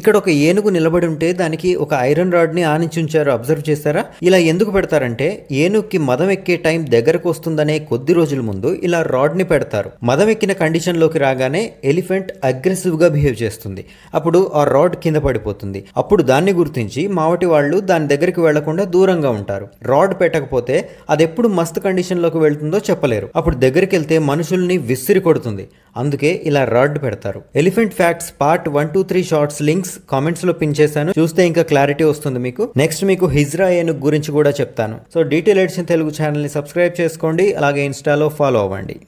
ఇక్కడ ఒక ఏనుగు నిలబడి ఉంటే దానికి ఒక ఐరన్ రాడ్ని ఆనించి ఉంచారు అబ్జర్వ్ చేశారా ఇలా ఎందుకు పెడతారంటే ఏనుగుకి మదం ఎక్కే టైం దగ్గరకు వస్తుందనే కొద్ది రోజుల ముందు ఇలా రాడ్ని పెడతారు మదం ఎక్కిన కండిషన్లోకి రాగానే ఎలిఫెంట్ అగ్రెసివ్గా బిహేవ్ చేస్తుంది అప్పుడు ఆ రాడ్ కింద పడిపోతుంది అప్పుడు దాన్ని గుర్తించి మావటి వాళ్ళు దాని దగ్గరికి వెళ్లకుండా దూరంగా ఉంటారు రాడ్ పెట్టకపోతే అది ఎప్పుడు మస్తు కండిషన్లోకి వెళ్తుందో చెప్పలేరు అప్పుడు దగ్గరికి వెళ్తే మనుషుల్ని విసిరి కొడుతుంది అందుకే ఇలా రాడ్ పెడతారు elephant facts part one two three shorts links comments లో పిన్ చేశాను చూస్తే ఇంకా క్లారిటీ వస్తుంది మీకు నెక్స్ట్ మీకు హిజ్రా ఏనుగు గురించి కూడా చెప్తాను so detail edition Telugu channel ని సబ్స్క్రైబ్ చేసుకోండి అలాగే ఇన్స్టాలో ఫాలో అవ్వండి